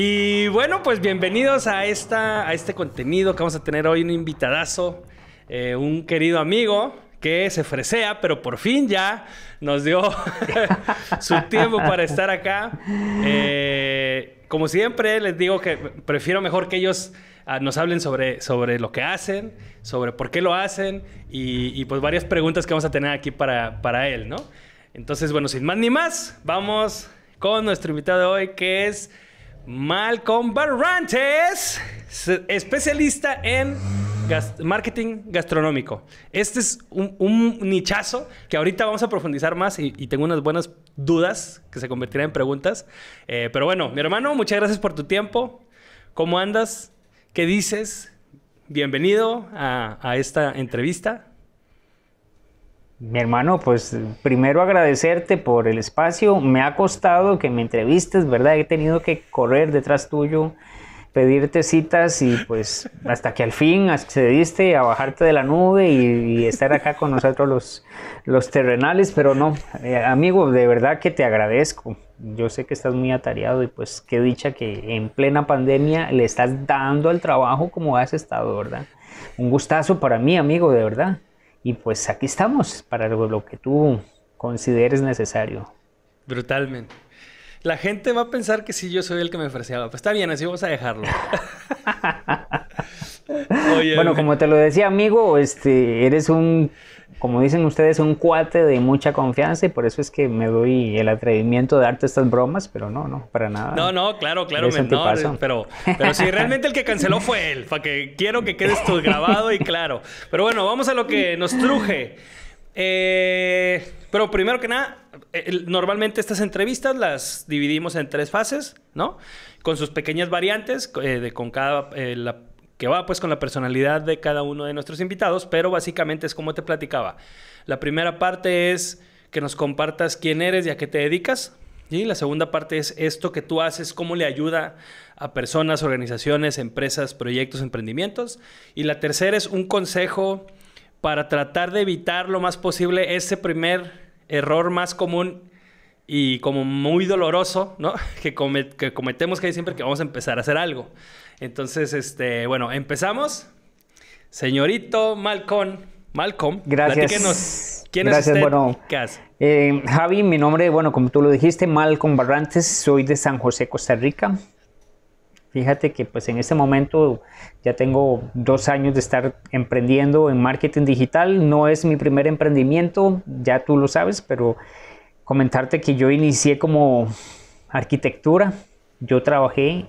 Y bueno, pues bienvenidos a, esta, a este contenido que vamos a tener hoy. Un invitadazo, eh, un querido amigo que se fresea, pero por fin ya nos dio su tiempo para estar acá. Eh, como siempre, les digo que prefiero mejor que ellos ah, nos hablen sobre, sobre lo que hacen, sobre por qué lo hacen y, pues varias preguntas que vamos a tener aquí para, para él, ¿no? Entonces, bueno, sin más ni más, vamos con nuestro invitado de hoy que es... Malcolm Barrantes, especialista en marketing gastronómico. Este es un, nichazo que ahorita vamos a profundizar más y, tengo unas buenas dudas que se convertirán en preguntas. Eh, pero bueno, mi hermano, muchas gracias por tu tiempo. ¿Cómo andas? ¿Qué dices? Bienvenido a esta entrevista. Mi hermano, pues primero agradecerte por el espacio. Me ha costado que me entrevistes, ¿verdad? He tenido que correr detrás tuyo, pedirte citas y pues hasta que al fin accediste a bajarte de la nube y, estar acá con nosotros los, los terrenales. Pero no, eh, amigo, de verdad que te agradezco. Yo sé que estás muy atareado y pues qué dicha que en plena pandemia le estás dando al trabajo como has estado, ¿verdad? Un gustazo para mí, amigo, de verdad. Y pues aquí estamos para lo que tú consideres necesario. Brutalmente. La gente va a pensar que sí, yo soy el que me ofrecía. Pues está bien, así vamos a dejarlo. bueno, como te lo decía, amigo, este, eres un, como dicen ustedes, un cuate de mucha confianza y por eso es que me doy el atrevimiento de darte estas bromas, pero no, no, para nada. No, no, claro, claro, me, pero, pero realmente el que canceló fue él, para que quiero que quedes tú grabado y claro. Pero bueno, vamos a lo que nos truje. Eh, pero primero que nada, eh, normalmente estas entrevistas las dividimos en tres fases, ¿no? Con sus pequeñas variantes, eh, de, con cada la que va pues con la personalidad de cada uno de nuestros invitados, pero básicamente es como te platicaba. La primera parte es que nos compartas quién eres y a qué te dedicas. Y la segunda parte es esto que tú haces, cómo le ayuda a personas, organizaciones, empresas, proyectos, emprendimientos. Y la tercera es un consejo para tratar de evitar lo más posible ese primer error más común y como muy doloroso, ¿no? Que, que cometemos que hay siempre que vamos a empezar a hacer algo. Entonces, este, bueno, empezamos. Señorito malcón Malcom, gracias. ¿Quién gracias, es usted? Bueno, eh, Javi, mi nombre, bueno, como tú lo dijiste, Malcom Barrantes, soy de San José, Costa Rica. Fíjate que pues en este momento ya tengo dos años de estar emprendiendo en marketing digital. No es mi primer emprendimiento, ya tú lo sabes, pero comentarte que yo inicié como arquitectura. Yo trabajé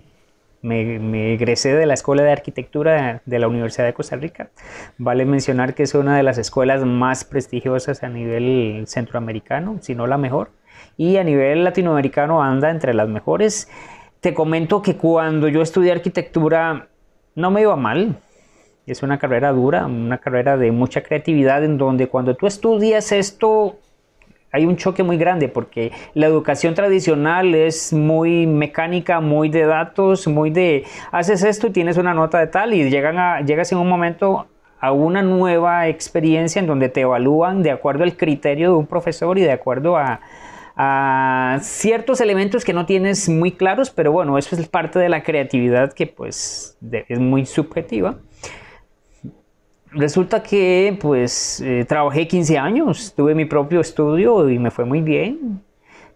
me, egresé de la Escuela de Arquitectura de la Universidad de Costa Rica. Vale mencionar que es una de las escuelas más prestigiosas a nivel centroamericano, si no la mejor, y a nivel latinoamericano anda entre las mejores. Te comento que cuando yo estudié arquitectura no me iba mal. Es una carrera dura, una carrera de mucha creatividad en donde cuando tú estudias esto hay un choque muy grande porque la educación tradicional es muy mecánica, muy de datos, muy de haces esto y tienes una nota de tal y llegan a, llegas en un momento a una nueva experiencia en donde te evalúan de acuerdo al criterio de un profesor y de acuerdo a, ciertos elementos que no tienes muy claros, pero bueno, eso es parte de la creatividad que pues es muy subjetiva resulta que pues eh, trabajé 15 años, tuve mi propio estudio y me fue muy bien.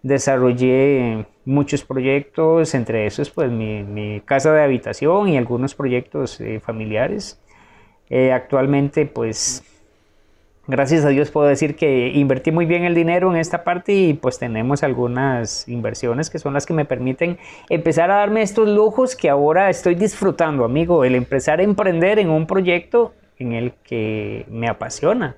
Desarrollé muchos proyectos, entre esos pues mi, casa de habitación y algunos proyectos eh, familiares. Eh, actualmente pues gracias a Dios puedo decir que invertí muy bien el dinero en esta parte y pues tenemos algunas inversiones que son las que me permiten empezar a darme estos lujos que ahora estoy disfrutando, amigo, el empezar a emprender en un proyecto en el que me apasiona.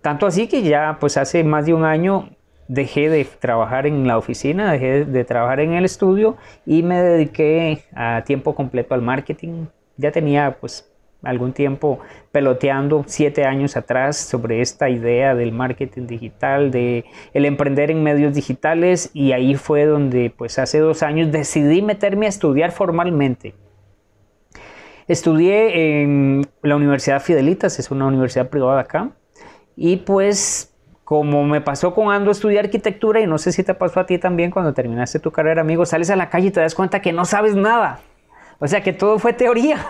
Tanto así que ya pues hace más de un año dejé de trabajar en la oficina, dejé de trabajar en el estudio y me dediqué a tiempo completo al marketing. Ya tenía pues algún tiempo peloteando siete años atrás sobre esta idea del marketing digital, de el emprender en medios digitales y ahí fue donde pues hace dos años decidí meterme a estudiar formalmente Estudié en la Universidad Fidelitas, es una universidad privada acá, y pues como me pasó con Ando, estudié arquitectura y no sé si te pasó a ti también cuando terminaste tu carrera, amigo, sales a la calle y te das cuenta que no sabes nada. O sea que todo fue teoría.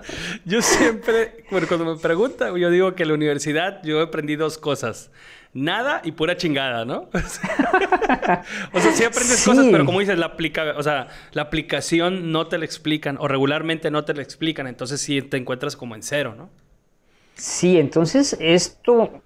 yo siempre, cuando me preguntan, yo digo que en la universidad yo aprendí dos cosas nada y pura chingada, ¿no? o sea, sí aprendes cosas, pero como dices, la aplica, o sea, la aplicación no te la explican o regularmente no te la explican, entonces sí te encuentras como en cero, ¿no? Sí, entonces esto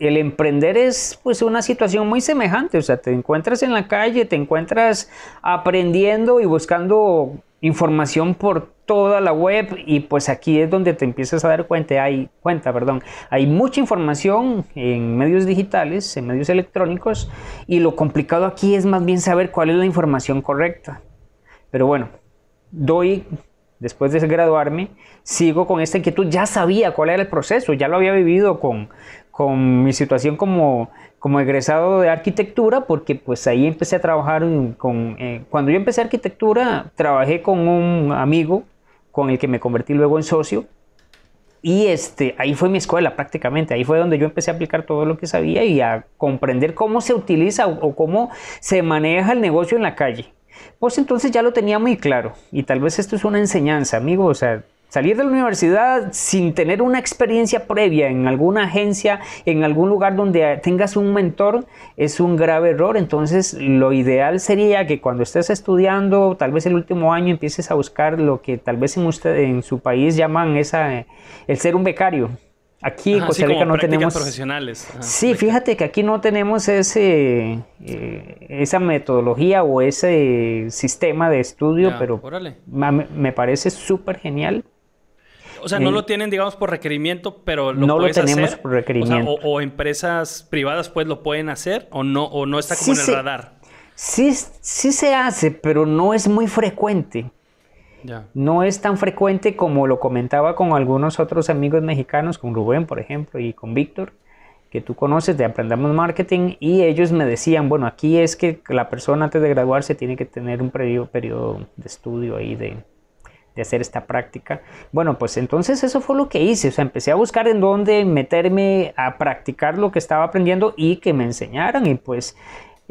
el emprender es pues una situación muy semejante, o sea, te encuentras en la calle, te encuentras aprendiendo y buscando información por toda la web y pues aquí es donde te empiezas a dar cuenta, hay, cuenta perdón, hay mucha información en medios digitales, en medios electrónicos y lo complicado aquí es más bien saber cuál es la información correcta. Pero bueno, doy, después de graduarme, sigo con esta inquietud, ya sabía cuál era el proceso, ya lo había vivido con, con mi situación como como egresado de arquitectura, porque pues ahí empecé a trabajar con... Eh, cuando yo empecé arquitectura, trabajé con un amigo con el que me convertí luego en socio. Y este, ahí fue mi escuela prácticamente, ahí fue donde yo empecé a aplicar todo lo que sabía y a comprender cómo se utiliza o, o cómo se maneja el negocio en la calle. Pues entonces ya lo tenía muy claro y tal vez esto es una enseñanza, amigo, o sea, Salir de la universidad sin tener una experiencia previa en alguna agencia, en algún lugar donde tengas un mentor, es un grave error. Entonces, lo ideal sería que cuando estés estudiando, tal vez el último año, empieces a buscar lo que tal vez en, usted, en su país llaman esa, el ser un becario. Aquí en Costa Rica no tenemos. profesionales. sí, fíjate que aquí no tenemos ese, eh, esa metodología o ese sistema de estudio, pero me, me, parece súper genial o sea, no mm. lo tienen, digamos, por requerimiento, pero lo no lo tenemos por requerimiento. O, empresas privadas, pues, lo pueden hacer o no, o no está como en el radar. Sí, sí se hace, pero no es muy frecuente. Ya. No es tan frecuente como lo comentaba con algunos otros amigos mexicanos, con Rubén, por ejemplo, y con Víctor, que tú conoces de Aprendamos Marketing, y ellos me decían, bueno, aquí es que la persona antes de graduarse tiene que tener un previo periodo de estudio ahí de, hacer esta práctica. Bueno, pues entonces eso fue lo que hice, o sea, empecé a buscar en dónde meterme a practicar lo que estaba aprendiendo y que me enseñaran y pues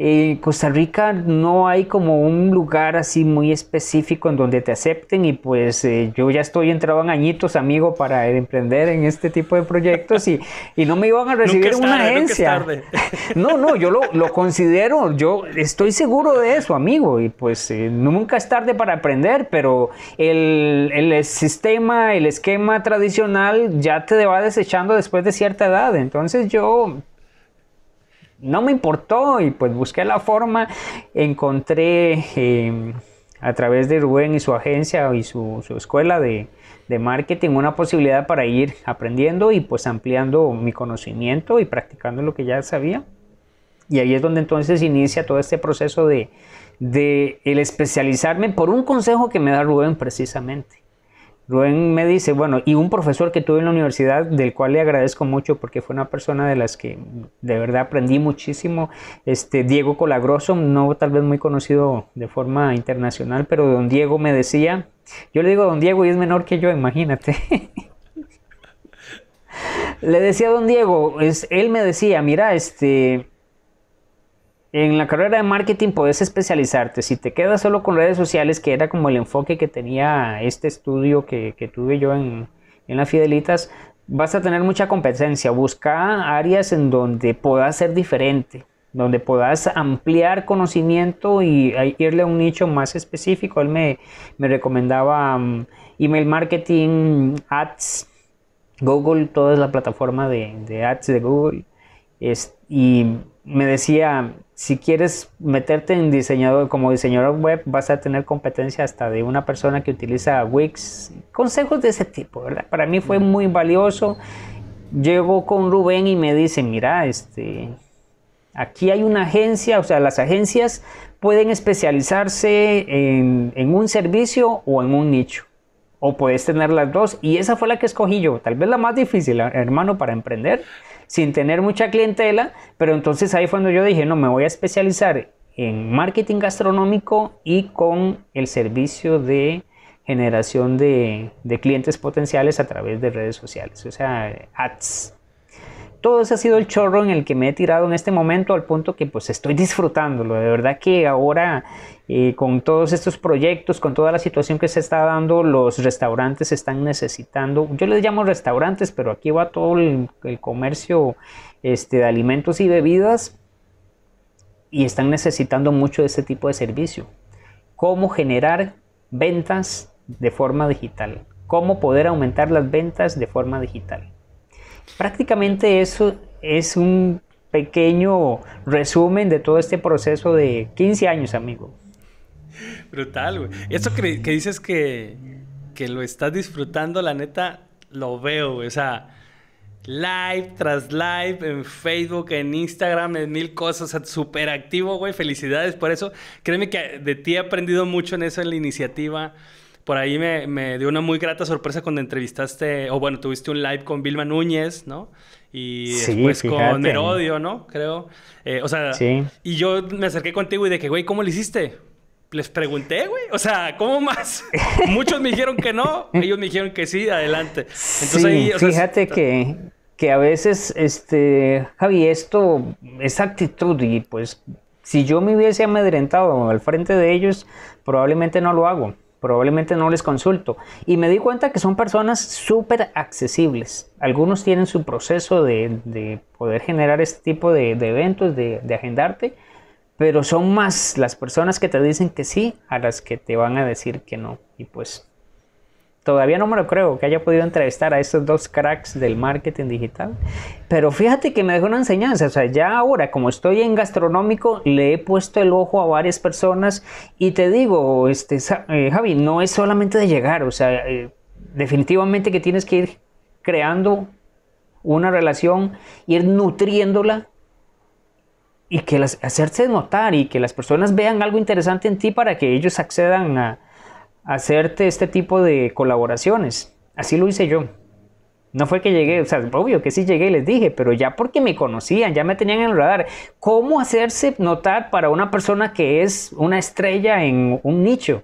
eh, Costa Rica no hay como un lugar así muy específico en donde te acepten y pues eh, yo ya estoy entrado en añitos, amigo, para emprender en este tipo de proyectos y, no me iban a recibir una agencia. no, no, yo lo, considero, yo estoy seguro de eso, amigo, y pues eh, nunca es tarde para aprender, pero el, el sistema, el esquema tradicional ya te va desechando después de cierta edad, entonces yo no me importó y pues busqué la forma, encontré em, a través de Rubén y su agencia y su, escuela de, marketing una posibilidad para ir aprendiendo y pues ampliando mi conocimiento y practicando lo que ya sabía. Y ahí es donde entonces inicia todo este proceso de, de el especializarme por un consejo que me da Rubén precisamente. Rubén me dice, bueno, y un profesor que tuve en la universidad, del cual le agradezco mucho porque fue una persona de las que de verdad aprendí muchísimo, este Diego Colagroso, no tal vez muy conocido de forma internacional, pero don Diego me decía, yo le digo don Diego y es menor que yo, imagínate. le decía a don Diego, es, él me decía, mira, este, en la carrera de marketing podés especializarte. Si te quedas solo con redes sociales, que era como el enfoque que tenía este estudio que, tuve yo en, las Fidelitas, vas a tener mucha competencia. Busca áreas en donde puedas ser diferente, donde puedas ampliar conocimiento y irle a un nicho más específico. Él me, me recomendaba mm, email marketing, ads, Google, toda la plataforma de, de ads de Google. y me decía, si quieres meterte en diseñador como diseñador web, vas a tener competencia hasta de una persona que utiliza Wix. Consejos de ese tipo, ¿verdad? Para mí fue muy valioso. Llego con Rubén y me dice, mira, este, aquí hay una agencia, o sea, las agencias pueden especializarse en, en un servicio o en un nicho. O puedes tener las dos. Y esa fue la que escogí yo. Tal vez la más difícil, eh, hermano, para emprender sin tener mucha clientela, pero entonces ahí fue cuando yo dije, no, me voy a especializar en marketing gastronómico y con el servicio de generación de, de clientes potenciales a través de redes sociales, o sea, ads todo ese ha sido el chorro en el que me he tirado en este momento al punto que pues estoy disfrutándolo. De verdad que ahora eh, con todos estos proyectos, con toda la situación que se está dando, los restaurantes están necesitando, yo les llamo restaurantes, pero aquí va todo el, comercio este, de alimentos y bebidas y están necesitando mucho de este tipo de servicio. Cómo generar ventas de forma digital. Cómo poder aumentar las ventas de forma digital. Prácticamente eso es un pequeño resumen de todo este proceso de 15 años, amigo. Brutal, güey. Eso que, dices que, que, lo estás disfrutando, la neta, lo veo, güey. O sea, live tras live, en Facebook, en Instagram, en mil cosas. O súper activo, güey. Felicidades por eso. Créeme que de ti he aprendido mucho en eso, en la iniciativa. Por ahí me, dio una muy grata sorpresa cuando entrevistaste, o bueno, tuviste un live con Vilma Núñez, ¿no? Y después con Merodio, ¿no? Creo. Eh, o sea, y yo me acerqué contigo y de que, güey, ¿cómo lo hiciste? Les pregunté, güey. O sea, ¿cómo más? Muchos me dijeron que no, ellos me dijeron que sí, adelante. Entonces, sí, fíjate que, que a veces, este, Javi, esto, esa actitud y pues si yo me hubiese amedrentado al frente de ellos, probablemente no lo hago probablemente no les consulto. Y me di cuenta que son personas súper accesibles. Algunos tienen su proceso de, poder generar este tipo de, eventos, de, de, agendarte, pero son más las personas que te dicen que sí a las que te van a decir que no. Y pues Todavía no me lo creo que haya podido entrevistar a estos dos cracks del marketing digital. Pero fíjate que me dejó una enseñanza. O sea, ya ahora, como estoy en gastronómico, le he puesto el ojo a varias personas. Y te digo, este, eh, Javi, no es solamente de llegar. O sea, eh, definitivamente que tienes que ir creando una relación, ir nutriéndola y que las, hacerse notar y que las personas vean algo interesante en ti para que ellos accedan a, hacerte este tipo de colaboraciones. Así lo hice yo. No fue que llegué, o sea, obvio que sí llegué y les dije, pero ya porque me conocían, ya me tenían en el radar. ¿Cómo hacerse notar para una persona que es una estrella en un nicho?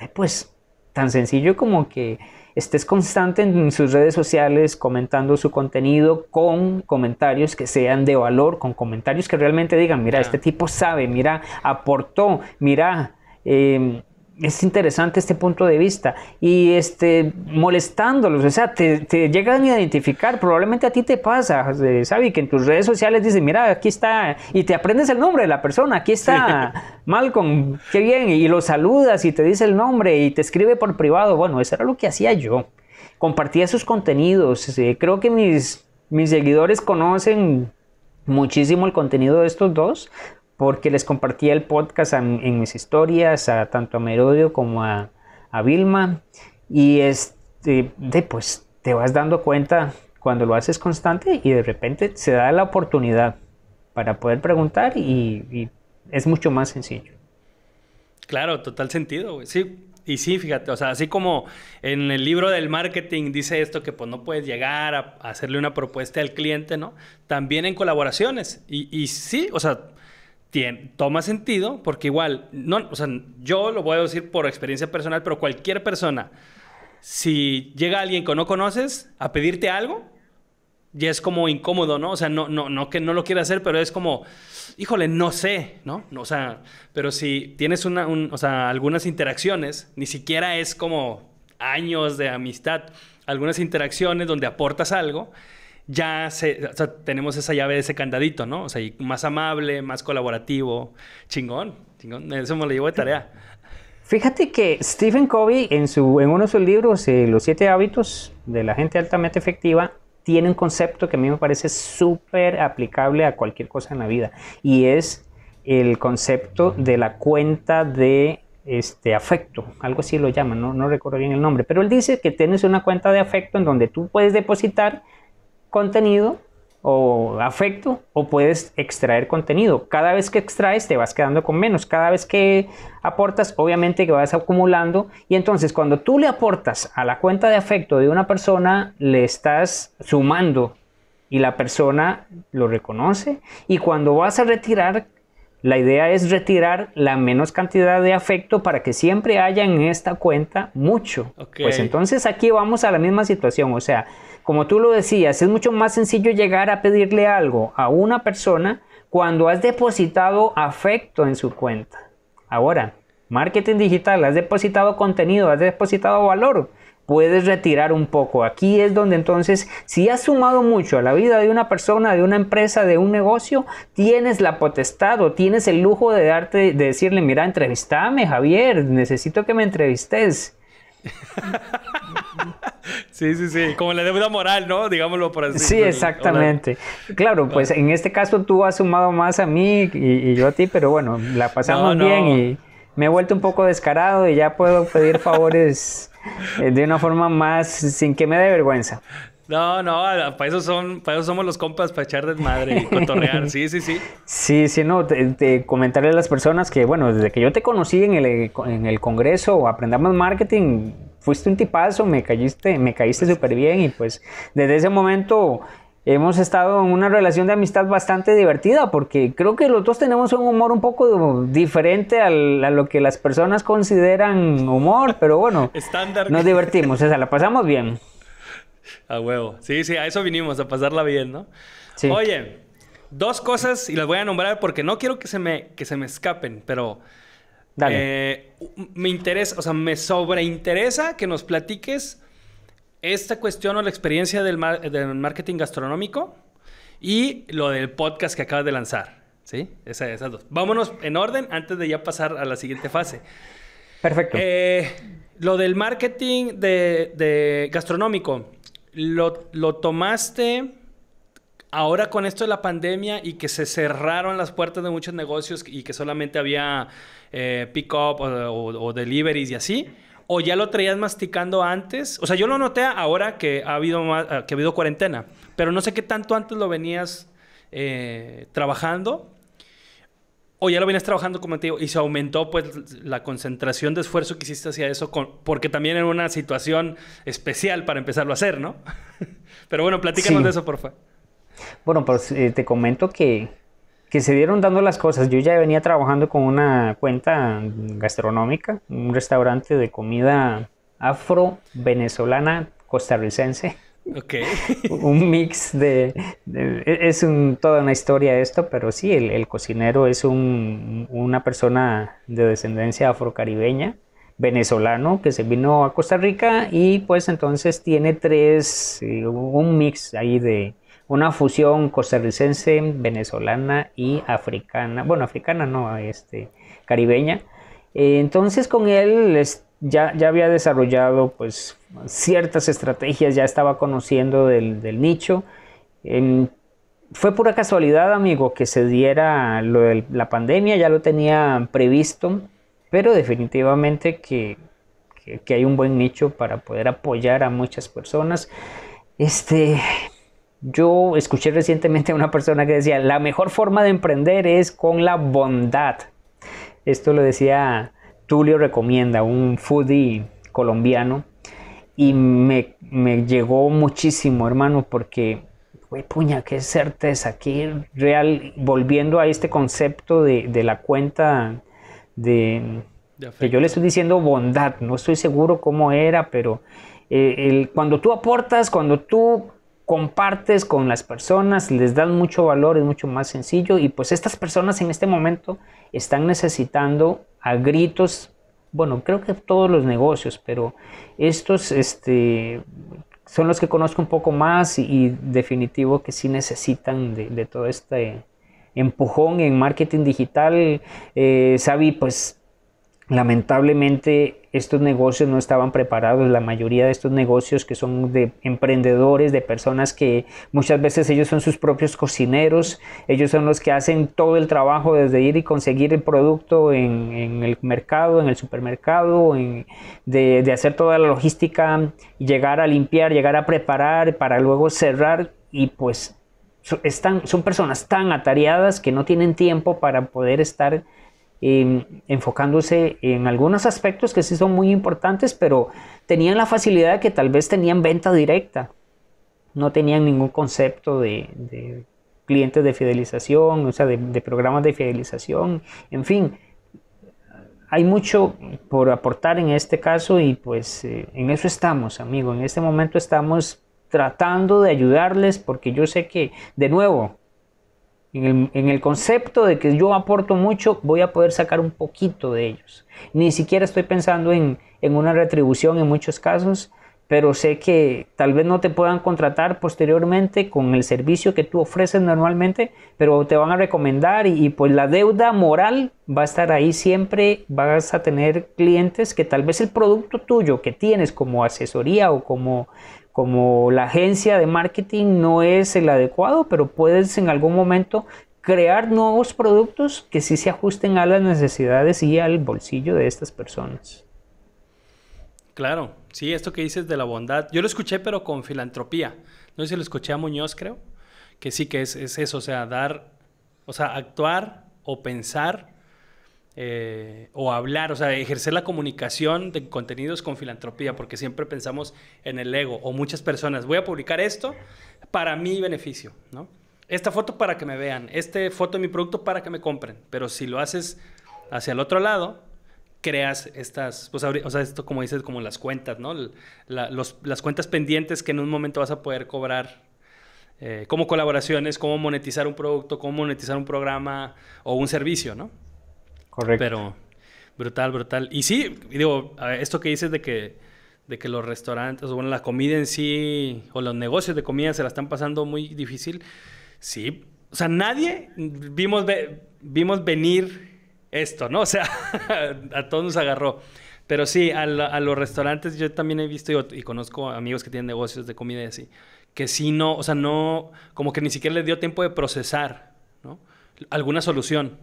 Eh, pues tan sencillo como que estés constante en sus redes sociales comentando su contenido con comentarios que sean de valor, con comentarios que realmente digan, mira, este tipo sabe, mira, aportó, mira, eh, es interesante este punto de vista y este, molestándolos, o sea, te, te llegan a identificar, probablemente a ti te pasa, ¿sabes? que en tus redes sociales dicen, mira, aquí está, y te aprendes el nombre de la persona, aquí está Malcolm, qué bien, y lo saludas y te dice el nombre y te escribe por privado, bueno, eso era lo que hacía yo, compartía sus contenidos, eh, creo que mis, mis seguidores conocen muchísimo el contenido de estos dos, porque les compartía el podcast en, mis historias, a, tanto a Merodio como a, a Vilma. Y este, pues te vas dando cuenta cuando lo haces constante y de repente se da la oportunidad para poder preguntar y, es mucho más sencillo. Claro, total sentido, Sí, y sí, fíjate, o sea, así como en el libro del marketing dice esto que pues no puedes llegar a, hacerle una propuesta al cliente, ¿no? También en colaboraciones. Y, y sí, o sea, toma sentido porque igual, no, yo lo voy a decir por experiencia personal, pero cualquier persona, si llega alguien que no conoces a pedirte algo, ya es como incómodo, ¿no? O sea, no, no, no que no lo quiera hacer, pero es como, híjole, no sé, ¿no? O sea, pero si tienes una, algunas interacciones, ni siquiera es como años de amistad, algunas interacciones donde aportas algo ya tenemos esa llave de ese candadito, ¿no? O sea, y más amable, más colaborativo, chingón, chingón, eso me lo llevo de tarea. Fíjate que Stephen Covey en, su, en uno de sus libros, eh, Los siete hábitos de la gente altamente efectiva, tiene un concepto que a mí me parece súper aplicable a cualquier cosa en la vida y es el concepto de la cuenta de este, afecto, algo así lo llaman, ¿no? no recuerdo bien el nombre, pero él dice que tienes una cuenta de afecto en donde tú puedes depositar contenido o afecto o puedes extraer contenido. Cada vez que extraes te vas quedando con menos, cada vez que aportas obviamente que vas acumulando y entonces cuando tú le aportas a la cuenta de afecto de una persona le estás sumando y la persona lo reconoce y cuando vas a retirar la idea es retirar la menos cantidad de afecto para que siempre haya en esta cuenta mucho. Pues entonces aquí vamos a la misma situación, o sea, como tú lo decías, es mucho más sencillo llegar a pedirle algo a una persona cuando has depositado afecto en su cuenta. Ahora, marketing digital, has depositado contenido, has depositado valor, puedes retirar un poco. Aquí es donde entonces, si has sumado mucho a la vida de una persona, de una empresa, de un negocio, tienes la potestad o tienes el lujo de darte, de decirle, mira, entrevistame, Javier, necesito que me entrevistes sí, sí, sí, como la deuda moral, ¿no? Digámoslo por así. Sí, exactamente. Claro, pues en este caso tú has sumado más a mí y, yo a ti, pero bueno, la pasamos bien y me he vuelto un poco descarado y ya puedo pedir favores eh, de una forma más sin que me dé vergüenza. No, no, para eso, son, somos los compas, para echar desmadre y cotorrear. Sí, sí, sí. Sí, sí, no, te, comentaré a las personas que, bueno, desde que yo te conocí en el, en el Congreso Aprendamos Marketing, fuiste un tipazo, me caíste, me caíste súper pues bien y pues desde ese momento hemos estado en una relación de amistad bastante divertida porque creo que los dos tenemos un humor un poco diferente a lo que las personas consideran humor, pero bueno, Estándar. nos divertimos, o sea, la pasamos bien. A huevo. Sí, sí, a eso vinimos, a pasarla bien, ¿no? Sí. Oye, dos cosas y las voy a nombrar porque no quiero que se me, que se me escapen, pero... Dale. Eh, me interesa, o sea, me sobreinteresa que nos platiques esta cuestión o la experiencia del, del marketing gastronómico y lo del podcast que acabas de lanzar. ¿Sí? esas dos. Vámonos en orden antes de ya pasar a la siguiente fase. Perfecto. Eh, lo del marketing de, gastronómico lo, tomaste ahora con esto de la pandemia y que se cerraron las puertas de muchos negocios y que solamente había eh, pick-up o, deliveries y así? ¿O ya lo traías masticando antes? O sea, yo lo noté ahora que ha habido, que ha habido cuarentena, pero no sé qué tanto antes lo venías eh, trabajando o ya lo venías trabajando como te y se aumentó pues la concentración de esfuerzo que hiciste hacia eso, porque también era una situación especial para empezarlo a hacer, ¿no? pero bueno, platícanos de eso, por favor. Bueno, pues eh, te comento que, que se dieron dando las cosas. Yo ya venía trabajando con una cuenta gastronómica, un restaurante de comida afro-venezolana costarricense un mix de, e, es un, toda una historia esto, pero sí, el, cocinero es un, una persona de descendencia afrocaribeña, venezolano, que se vino a Costa Rica y pues entonces tiene tres, eh, un mix ahí de una fusión costarricense, venezolana y africana, bueno, africana no, este, caribeña. Eh, entonces con él... Este, ya, había desarrollado pues ciertas estrategias, ya estaba conociendo del, nicho. Em, fue pura casualidad, amigo, que se diera lo de la pandemia, ya lo tenía previsto, pero definitivamente que, que hay un buen nicho para poder apoyar a muchas personas. Este, yo escuché recientemente a una persona que decía, la mejor forma de emprender es con la bondad. Esto lo decía Tulio recomienda, un foodie colombiano, y me, llegó muchísimo, hermano, porque, güey, puña, qué certeza, Aquí real, volviendo a este concepto de, la cuenta de, que yo le estoy diciendo bondad, no estoy seguro cómo era, pero eh, cuando tú aportas, cuando tú compartes con las personas, les das mucho valor, es mucho más sencillo y pues estas personas en este momento están necesitando a gritos, bueno, creo que todos los negocios, pero estos este, son los que conozco un poco más y, definitivo que sí necesitan de, todo este empujón en marketing digital. Eh, pues Lamentablemente estos negocios no estaban preparados, la mayoría de estos negocios que son de emprendedores, de personas que muchas veces ellos son sus propios cocineros, ellos son los que hacen todo el trabajo desde ir y conseguir el producto en, el mercado, en el supermercado, de, hacer toda la logística, llegar a limpiar, llegar a preparar para luego cerrar y pues están, son personas tan atareadas que no tienen tiempo para poder estar Em, enfocándose en algunos aspectos que sí son muy importantes, pero tenían la facilidad de que tal vez tenían venta directa, no tenían ningún concepto de, clientes de fidelización, o sea, de, programas de fidelización, en fin. Hay mucho por aportar en este caso y pues eh, en eso estamos, amigo. En este momento estamos tratando de ayudarles porque yo sé que, de nuevo, en el, concepto de que yo aporto mucho, voy a poder sacar un poquito de ellos. Ni siquiera estoy pensando en, una retribución en muchos casos, pero sé que tal vez no te puedan contratar posteriormente con el servicio que tú ofreces normalmente, pero te van a recomendar y, y, pues la deuda moral va a estar ahí siempre, vas a tener clientes que tal vez el producto tuyo que tienes como asesoría o como, como la agencia de marketing no es el adecuado, pero puedes en algún momento crear nuevos productos que sí se ajusten a las necesidades y al bolsillo de estas personas. Claro, sí, esto que dices de la bondad, yo lo escuché pero con filantropía, no sé si lo escuché a Muñoz creo, que sí que es, eso, o sea, dar, o sea, actuar o pensar eh, o hablar, o sea, ejercer la comunicación de contenidos con filantropía, porque siempre pensamos en el ego o muchas personas, voy a publicar esto para mi beneficio, ¿no? Esta foto para que me vean, esta foto de mi producto para que me compren, pero si lo haces hacia el otro lado, creas estas, pues, o sea, esto como dices, como las cuentas, ¿no? las cuentas pendientes que en un momento vas a poder cobrar eh, como colaboraciones, cómo monetizar un producto, cómo monetizar un programa o un servicio, ¿no? Correcto. Pero brutal, brutal. Y sí, digo, esto que dices de que, de que los restaurantes, o bueno, la comida en sí, o los negocios de comida se la están pasando muy difícil. Sí, o sea, nadie vimos, vimos venir esto, ¿no? O sea, a todos nos agarró. Pero sí, a, los restaurantes yo también he visto y, y, conozco amigos que tienen negocios de comida y así, que sí no, o sea, no, como que ni siquiera les dio tiempo de procesar, ¿no? Alguna solución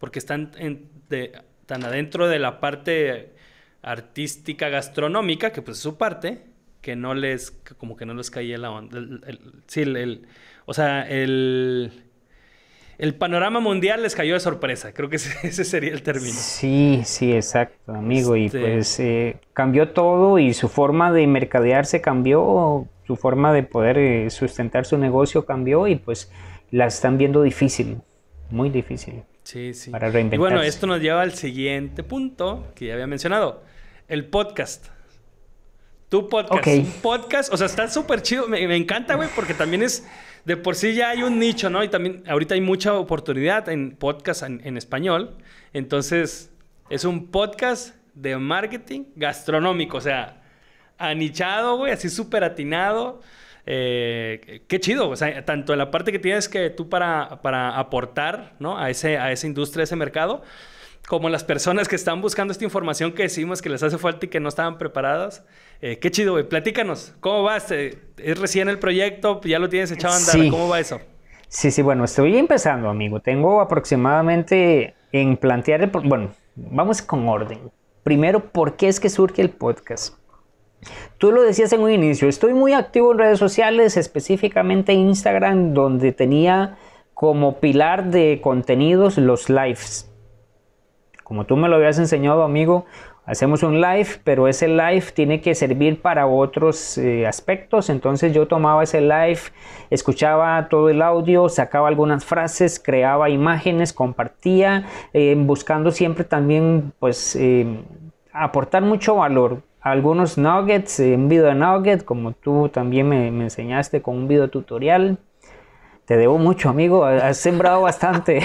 porque están tan adentro de la parte artística gastronómica, que pues es su parte, que no les, como que no les caía la onda. sí, o sea, el, el panorama mundial les cayó de sorpresa, creo que ese, sería el término. Sí, sí, exacto, amigo. Y este pues eh, cambió todo y su forma de mercadearse cambió, su forma de poder eh, sustentar su negocio cambió y pues la están viendo difícil, muy difícil. Sí, sí. Y bueno, esto nos lleva al siguiente punto que ya había mencionado. El podcast. Tu podcast. podcast. O sea, está súper chido. Me, encanta, güey, porque también es. De por sí ya hay un nicho, ¿no? Y también ahorita hay mucha oportunidad en podcast en, en español. Entonces, es un podcast de marketing gastronómico. O sea, anichado, güey, así súper atinado. Eh, qué chido, tanto la parte que tienes que tú para, para aportar ¿no? a, ese, a esa industria, a ese mercado, como las personas que están buscando esta información que decimos que les hace falta y que no estaban preparadas. Eh, qué chido, Platícanos, ¿cómo vas? Eh, ¿Es recién el proyecto? ¿Ya lo tienes echado a andar? ¿Cómo va eso? Sí, sí, bueno, estoy empezando, amigo. Tengo aproximadamente en plantear Bueno, vamos con orden. Primero, ¿por qué es que surge el podcast? Tú lo decías en un inicio, estoy muy activo en redes sociales, específicamente Instagram, donde tenía como pilar de contenidos los lives. Como tú me lo habías enseñado, amigo, hacemos un live, pero ese live tiene que servir para otros eh, aspectos. Entonces yo tomaba ese live, escuchaba todo el audio, sacaba algunas frases, creaba imágenes, compartía, eh, buscando siempre también pues eh, aportar mucho valor algunos nuggets, eh, un video nugget, como tú también me, enseñaste con un video tutorial. Te debo mucho, amigo. Has sembrado bastante.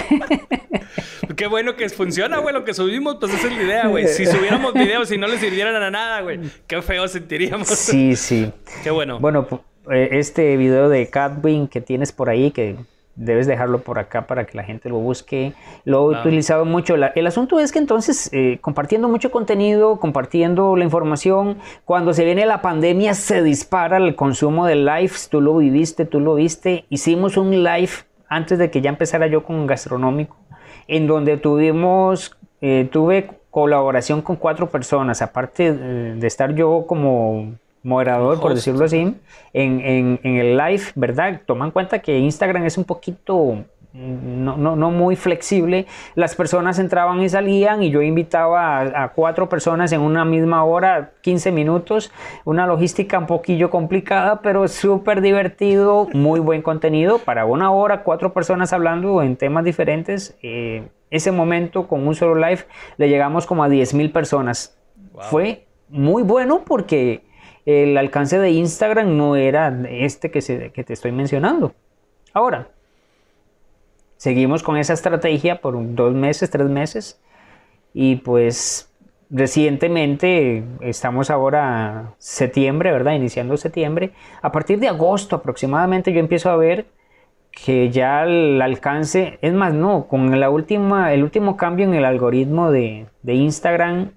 Qué bueno que funciona, güey. Lo que subimos, pues esa es la idea, güey. Si subiéramos videos y no les sirvieran a nada, güey. Qué feo sentiríamos. Sí, sí. Qué bueno. Bueno, eh, este video de Catwin que tienes por ahí, que debes dejarlo por acá para que la gente lo busque. Lo he utilizado mucho. el asunto es que entonces, eh, compartiendo mucho contenido, compartiendo la información, cuando se viene la pandemia se dispara el consumo de lives. Tú lo viviste, tú lo viste. Hicimos un live antes de que ya empezara yo con gastronómico, en donde tuvimos, eh, tuve colaboración con cuatro personas, aparte eh, de estar yo como moderador, por decirlo así, en, en, el live, ¿verdad? Toma en cuenta que Instagram es un poquito... No, no, no muy flexible, las personas entraban y salían y yo invitaba a, cuatro personas en una misma hora, 15 minutos, una logística un poquillo complicada, pero súper divertido, muy buen contenido, para una hora, cuatro personas hablando en temas diferentes, eh, ese momento con un solo live le llegamos como a 10.000 mil personas. Fue muy bueno porque el alcance de Instagram no era este que, te estoy mencionando. Ahora, seguimos con esa estrategia por dos meses, tres meses, y pues recientemente, estamos ahora septiembre, ¿verdad? Iniciando septiembre, a partir de agosto aproximadamente yo empiezo a ver que ya el alcance, es más, no, con la última, el último cambio en el algoritmo de, de Instagram,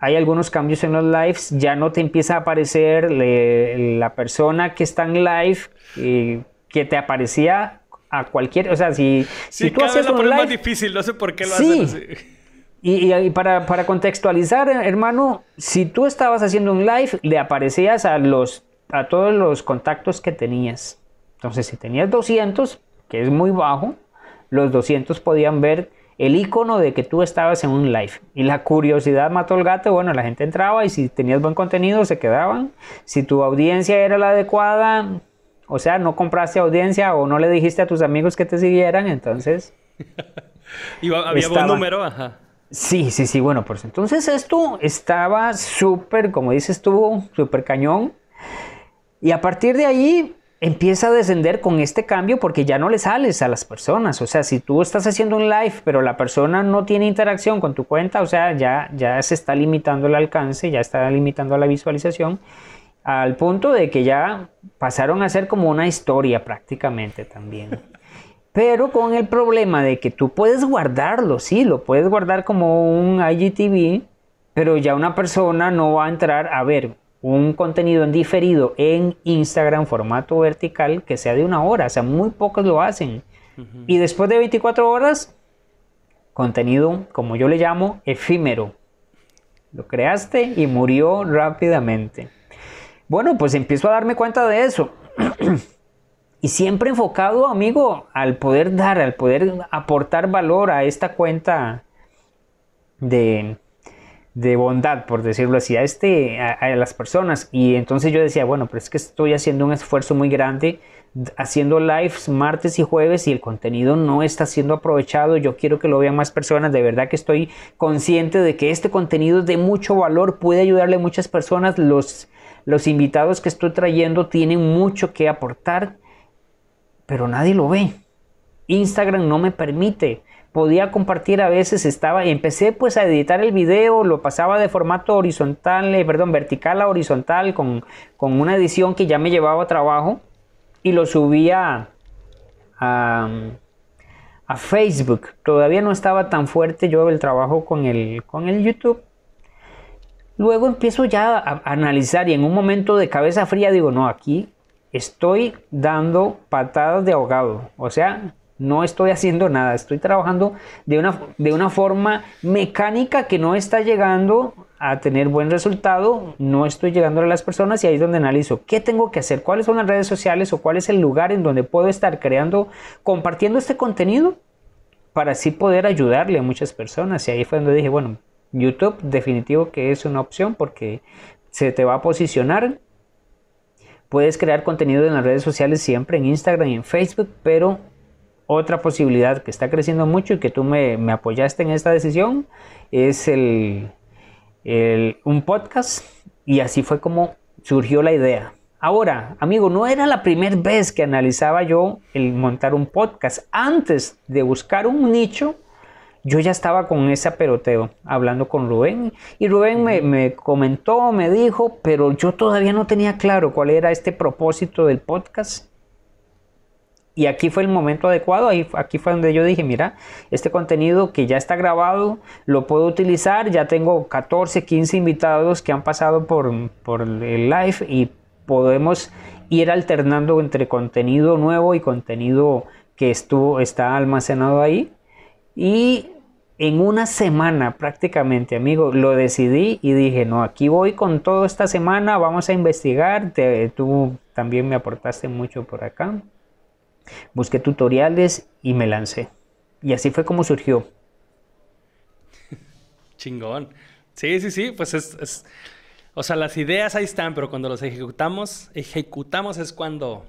hay algunos cambios en los lives, ya no te empieza a aparecer la persona que está en live que te aparecía a cualquier, o sea, si, si tú un live, más difícil, no sé por qué lo hacen así. Y, y para, para, contextualizar, hermano, si tú estabas haciendo un live, le aparecías a, los, a todos los contactos que tenías. Entonces, si tenías 200, que es muy bajo, los 200 podían ver el icono de que tú estabas en un live. Y la curiosidad mató al gato, bueno, la gente entraba y si tenías buen contenido se quedaban. Si tu audiencia era la adecuada, o sea, no compraste audiencia o no le dijiste a tus amigos que te siguieran, entonces... había buen número, ajá. Sí, sí, sí, bueno, pues entonces esto estaba súper, como dices tú, súper cañón. Y a partir de ahí, empieza a descender con este cambio porque ya no le sales a las personas. O sea, si tú estás haciendo un live, pero la persona no tiene interacción con tu cuenta, o sea, ya, ya se está limitando el alcance, ya está limitando la visualización, al punto de que ya pasaron a ser como una historia prácticamente también. Pero con el problema de que tú puedes guardarlo, sí, lo puedes guardar como un IGTV, pero ya una persona no va a entrar a ver un contenido en diferido en Instagram, formato vertical, que sea de una hora. O sea, muy pocos lo hacen. Y después de 24 horas, contenido, como yo le llamo, efímero. Lo creaste y murió rápidamente. Bueno, pues empiezo a darme cuenta de eso. y siempre enfocado, amigo, al poder dar, al poder aportar valor a esta cuenta de, de bondad, por decirlo así, a, este, a, las personas. Y entonces yo decía, bueno, pero es que estoy haciendo un esfuerzo muy grande haciendo lives martes y jueves y el contenido no está siendo aprovechado. Yo quiero que lo vean más personas. De verdad que estoy consciente de que este contenido es de mucho valor, puede ayudarle a muchas personas. Los, los invitados que estoy trayendo tienen mucho que aportar, pero nadie lo ve. Instagram no me permite podía compartir a veces estaba empecé pues a editar el video lo pasaba de formato horizontal eh, perdón vertical a horizontal con, una edición que ya me llevaba trabajo y lo subía a, Facebook todavía no estaba tan fuerte yo el trabajo con el con el YouTube luego empiezo ya a analizar y en un momento de cabeza fría digo no aquí estoy dando patadas de ahogado o sea no estoy haciendo nada, estoy trabajando de una, de una forma mecánica que no está llegando a tener buen resultado, no estoy llegando a las personas y ahí es donde analizo qué tengo que hacer, cuáles son las redes sociales o cuál es el lugar en donde puedo estar creando, compartiendo este contenido para así poder ayudarle a muchas personas. Y ahí fue donde dije, bueno, YouTube definitivo que es una opción porque se te va a posicionar puedes crear contenido en las redes sociales siempre, en Instagram y en Facebook, pero otra posibilidad que está creciendo mucho y que tú me, apoyaste en esta decisión es el, un podcast y así fue como surgió la idea. Ahora, amigo, no era la primera vez que analizaba yo el montar un podcast. Antes de buscar un nicho, yo ya estaba con ese peroteo, hablando con Rubén. Y Rubén me, comentó, me dijo, pero yo todavía no tenía claro cuál era este propósito del podcast. Y aquí fue el momento adecuado, ahí, aquí fue donde yo dije, mira, este contenido que ya está grabado, lo puedo utilizar, ya tengo 14, 15 invitados que han pasado por, por el live y podemos ir alternando entre contenido nuevo y contenido que estuvo, está almacenado ahí. Y en una semana prácticamente, amigo, lo decidí y dije, no, aquí voy con todo esta semana, vamos a investigar, tú también me aportaste mucho por acá. Busqué tutoriales y me lancé. Y así fue como surgió. Chingón. Sí, sí, sí, pues es, O sea, las ideas ahí están, pero cuando las ejecutamos, ejecutamos es cuando,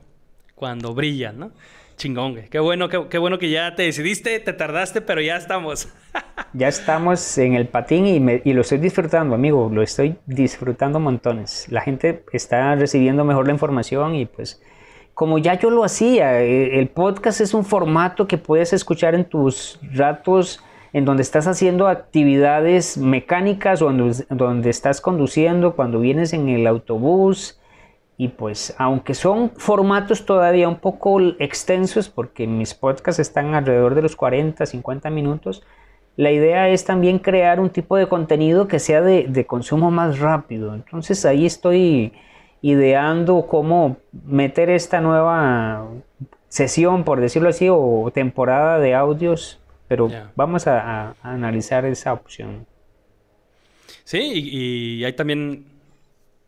cuando brillan, ¿no? Chingón, Qué bueno, bueno que ya te decidiste, te tardaste, pero ya estamos. ya estamos en el patín y, lo estoy disfrutando, amigo. Lo estoy disfrutando montones. La gente está recibiendo mejor la información y pues como ya yo lo hacía. Eh, el podcast es un formato que puedes escuchar en tus ratos en donde estás haciendo actividades mecánicas o donde, estás conduciendo, cuando vienes en el autobús. Y pues, aunque son formatos todavía un poco extensos, porque mis podcasts están alrededor de los 40, 50 minutos, la idea es también crear un tipo de contenido que sea de, de consumo más rápido. Entonces ahí estoy ideando cómo meter esta nueva sesión, por decirlo así, o temporada de audios, pero vamos a, analizar esa opción. Sí, y, hay también,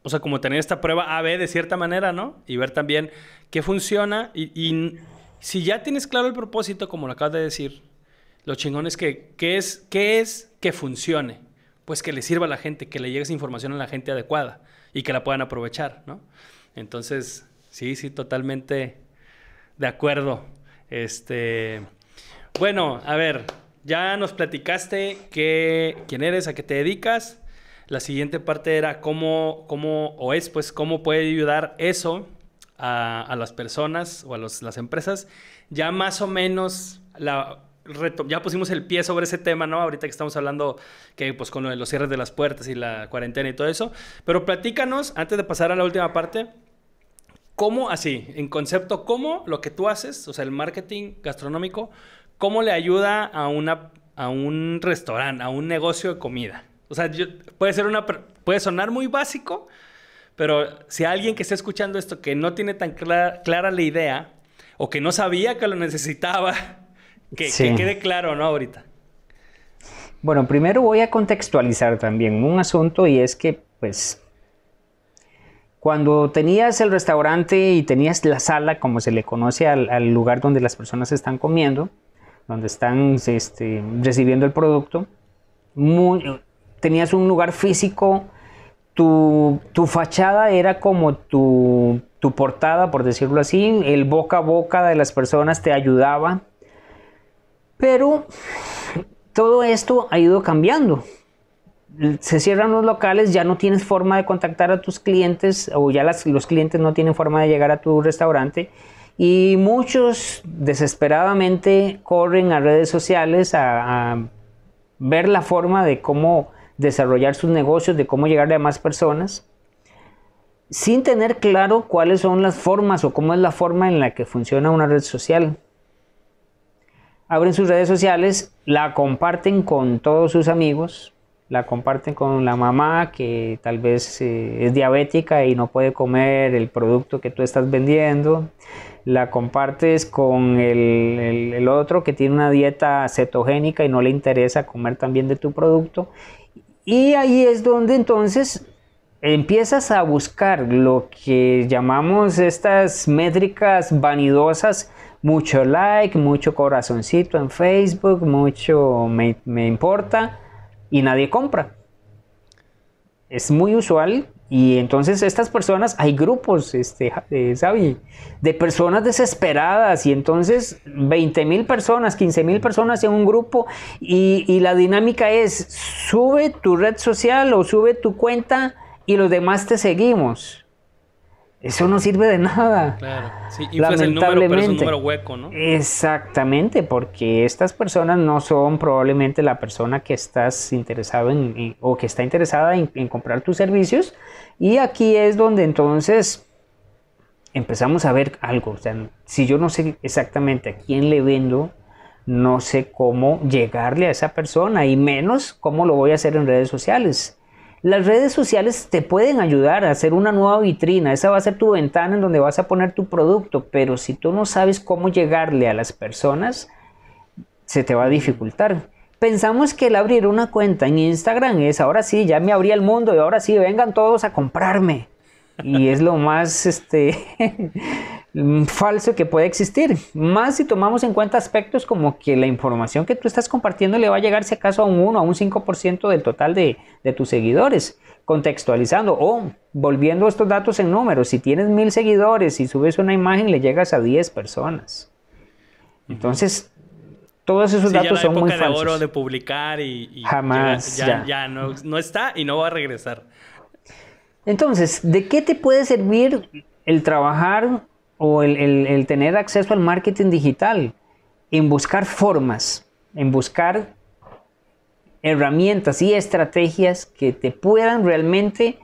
o sea, como tener esta prueba a de cierta manera, ¿no? Y ver también qué funciona y, si ya tienes claro el propósito, como lo acabas de decir, lo chingón es que es, qué es que funcione pues que le sirva a la gente, que le llegue esa información a la gente adecuada y que la puedan aprovechar, ¿no? Entonces, sí, sí, totalmente de acuerdo. Este, bueno, a ver, ya nos platicaste que, quién eres, a qué te dedicas. La siguiente parte era cómo, cómo o es, pues, cómo puede ayudar eso a, las personas o a las empresas. Ya más o menos la, ya pusimos el pie sobre ese tema, ¿no? Ahorita que estamos hablando que pues con los cierres de las puertas y la cuarentena y todo eso, pero platícanos antes de pasar a la última parte, ¿Cómo, así, en concepto, cómo lo que tú haces, o sea, el marketing gastronómico, cómo le ayuda a, una, a un restaurante, a un negocio de comida? O sea, puede, ser una, puede sonar muy básico, pero si alguien que está escuchando esto que no tiene tan clara la idea o que no sabía que lo necesitaba, que, quede claro, ¿no? Ahorita. Bueno, primero voy a contextualizar también un asunto y es que, pues, cuando tenías el restaurante y tenías la sala, como se le conoce al, lugar donde las personas están comiendo, donde están este, recibiendo el producto, tenías un lugar físico, tu, fachada era como tu, tu portada, por decirlo así, el boca a boca de las personas te ayudaba pero todo esto ha ido cambiando. Se cierran los locales, ya no tienes forma de contactar a tus clientes o ya los clientes no tienen forma de llegar a tu restaurante y muchos desesperadamente corren a redes sociales a, ver la forma de cómo desarrollar sus negocios, de cómo llegar a más personas, sin tener claro cuáles son las formas o cómo es la forma en la que funciona una red social abren sus redes sociales, la comparten con todos sus amigos, la comparten con la mamá que tal vez eh, es diabética y no puede comer el producto que tú estás vendiendo, la compartes con el otro que tiene una dieta cetogénica y no le interesa comer también de tu producto. Y ahí es donde entonces empiezas a buscar lo que llamamos estas métricas vanidosas mucho like, mucho corazoncito en Facebook, mucho me, importa y nadie compra. Es muy usual y entonces estas personas, hay grupos, este, eh, de personas desesperadas y entonces 20 mil personas, 15 mil personas en un grupo y, y, la dinámica es sube tu red social o sube tu cuenta y los demás te seguimos eso no sirve de nada. Claro, sí, Exactamente, porque estas personas no son probablemente la persona que estás interesado en, o que está interesada en, en, comprar tus servicios. Y aquí es donde entonces empezamos a ver algo. O sea, si yo no sé exactamente a quién le vendo, no sé cómo llegarle a esa persona y menos cómo lo voy a hacer en redes sociales. Las redes sociales te pueden ayudar a hacer una nueva vitrina, esa va a ser tu ventana en donde vas a poner tu producto, pero si tú no sabes cómo llegarle a las personas, se te va a dificultar. Pensamos que el abrir una cuenta en Instagram es ahora sí, ya me abrí el mundo y ahora sí, vengan todos a comprarme. Y es lo más este, mm, falso que puede existir. Más si tomamos en cuenta aspectos como que la información que tú estás compartiendo le va a llegar si acaso a un 1, a un 5% del total de, tus seguidores. Contextualizando o volviendo estos datos en números. Si tienes mil seguidores y subes una imagen, le llegas a 10 personas. Entonces, todos esos datos son muy falsos. de publicar y, jamás ya, no, está y no va a regresar. Entonces, ¿de qué te puede servir el trabajar o el, tener acceso al marketing digital? En buscar formas, en buscar herramientas y estrategias que te puedan realmente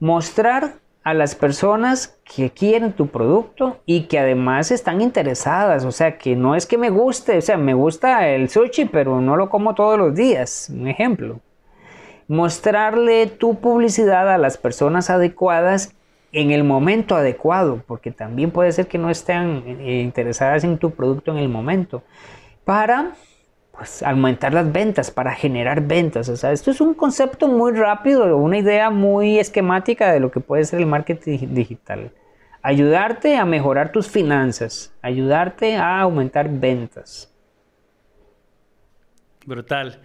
mostrar a las personas que quieren tu producto y que además están interesadas. O sea, que no es que me guste, o sea, me gusta el sushi, pero no lo como todos los días, un ejemplo mostrarle tu publicidad a las personas adecuadas en el momento adecuado, porque también puede ser que no estén eh, interesadas en tu producto en el momento, para pues, aumentar las ventas, para generar ventas. O sea, esto es un concepto muy rápido, una idea muy esquemática de lo que puede ser el marketing digital. Ayudarte a mejorar tus finanzas, ayudarte a aumentar ventas. Brutal.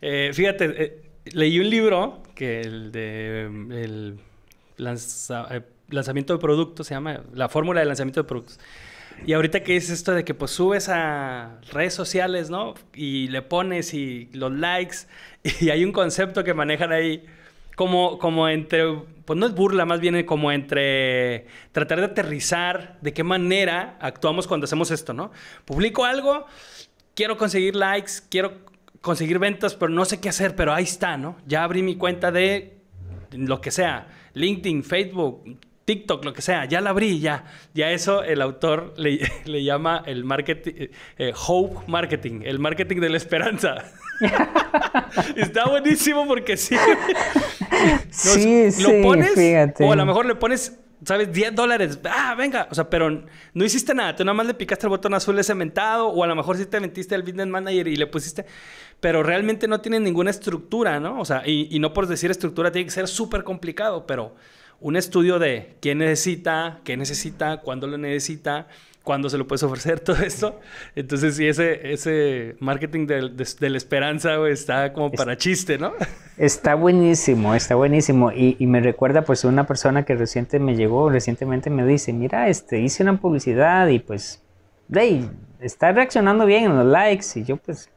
Eh, fíjate, eh, leí un libro que el de el eh, lanzamiento de productos se llama La fórmula de lanzamiento de productos. Y ahorita que es esto de que pues subes a redes sociales, ¿no? Y le pones y los likes y hay un concepto que manejan ahí como como entre pues no es burla, más bien como entre tratar de aterrizar de qué manera actuamos cuando hacemos esto, ¿no? Publico algo, quiero conseguir likes, quiero conseguir ventas, pero no sé qué hacer, pero ahí está, ¿no? Ya abrí mi cuenta de lo que sea, LinkedIn, Facebook, TikTok, lo que sea, ya la abrí, ya. Ya eso el autor le, llama el marketing, eh, hope marketing, el marketing de la esperanza. Está buenísimo porque sí. sí, lo pones, fíjate. o a lo mejor le pones, ¿sabes? 10 dólares. Ah, venga. O sea, pero no hiciste nada. Tú nada más le picaste el botón azul de cementado. o a lo mejor sí te mentiste al business manager y le pusiste pero realmente no tienen ninguna estructura, ¿no? O sea, y, no por decir estructura tiene que ser súper complicado, pero un estudio de quién necesita, qué necesita, cuándo lo necesita, cuándo se lo puedes ofrecer, todo esto. Entonces, sí, ese, ese marketing de, la esperanza está como para chiste, ¿no? Está buenísimo, está buenísimo. Y, me recuerda, pues, una persona que reciente me llegó, recientemente me dice, mira, este, hice una publicidad y pues, hey, está reaccionando bien en los likes. Y yo, pues,